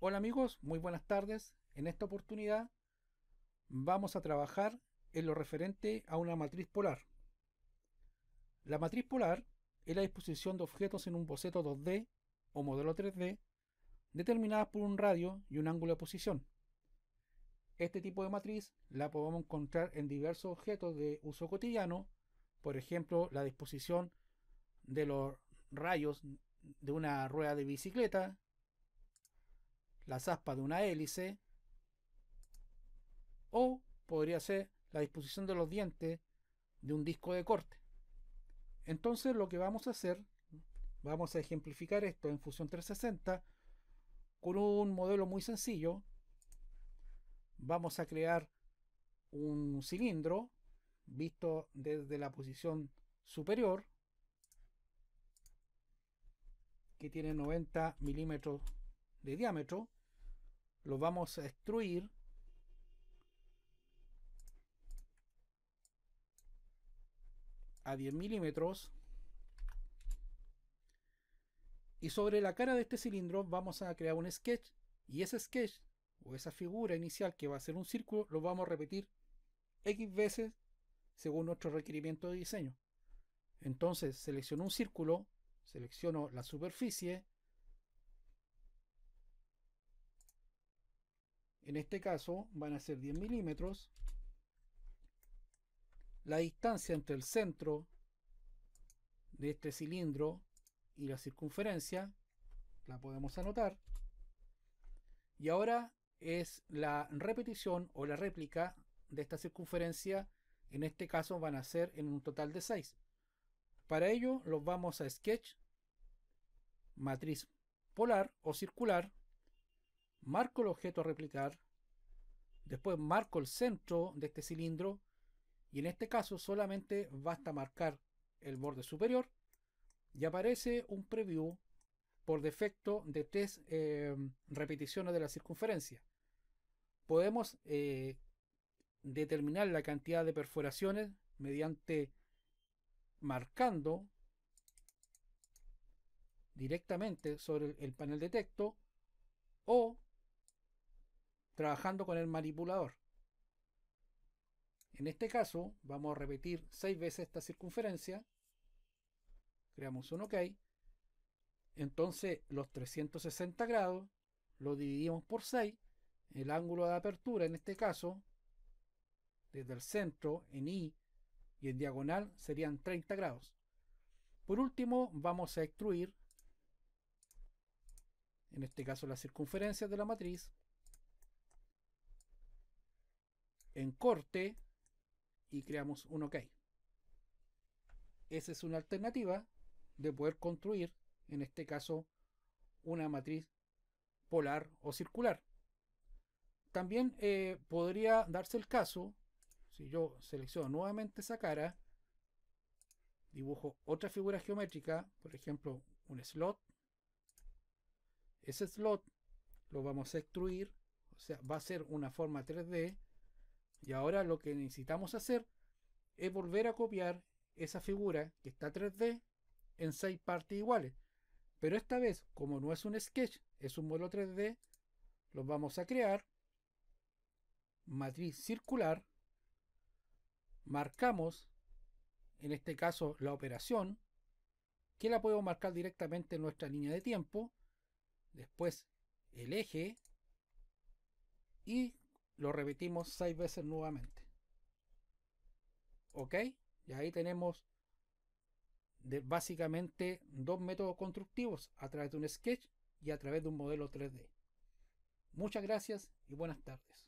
Hola amigos, muy buenas tardes. En esta oportunidad vamos a trabajar en lo referente a una matriz polar. La matriz polar es la disposición de objetos en un boceto 2D o modelo 3D determinadas por un radio y un ángulo de posición. Este tipo de matriz la podemos encontrar en diversos objetos de uso cotidiano, por ejemplo, la disposición de los rayos de una rueda de bicicleta, la aspas de una hélice, o podría ser la disposición de los dientes de un disco de corte. Entonces lo que vamos a hacer, vamos a ejemplificar esto en Fusión 360 con un modelo muy sencillo. Vamos a crear un cilindro visto desde la posición superior que tiene 90 milímetros de diámetro lo vamos a extruir a 10 milímetros y sobre la cara de este cilindro vamos a crear un sketch y ese sketch o esa figura inicial que va a ser un círculo lo vamos a repetir x veces según nuestro requerimiento de diseño entonces selecciono un círculo selecciono la superficie En este caso van a ser 10 milímetros. La distancia entre el centro de este cilindro y la circunferencia la podemos anotar. Y ahora es la repetición o la réplica de esta circunferencia. En este caso van a ser en un total de 6. Para ello los vamos a Sketch, matriz polar o circular, marco el objeto a replicar, después marco el centro de este cilindro y en este caso solamente basta marcar el borde superior y aparece un preview por defecto de tres em, repeticiones de la circunferencia. Podemos eh, determinar la cantidad de perforaciones mediante marcando directamente sobre el panel de texto o trabajando con el manipulador. En este caso, vamos a repetir seis veces esta circunferencia. Creamos un OK. Entonces, los 360 grados lo dividimos por 6. El ángulo de apertura, en este caso, desde el centro en i y en diagonal serían 30 grados. Por último, vamos a extruir, en este caso, la circunferencia de la matriz en corte y creamos un OK. Esa es una alternativa de poder construir, en este caso, una matriz polar o circular. También eh, podría darse el caso, si yo selecciono nuevamente esa cara, dibujo otra figura geométrica, por ejemplo, un slot. Ese slot lo vamos a extruir, o sea, va a ser una forma 3D y ahora lo que necesitamos hacer es volver a copiar esa figura que está 3D en seis partes iguales. Pero esta vez, como no es un sketch, es un modelo 3D, lo vamos a crear. Matriz circular. Marcamos, en este caso, la operación, que la podemos marcar directamente en nuestra línea de tiempo. Después, el eje. Y lo repetimos seis veces nuevamente. ¿Ok? Y ahí tenemos básicamente dos métodos constructivos, a través de un sketch y a través de un modelo 3D. Muchas gracias y buenas tardes.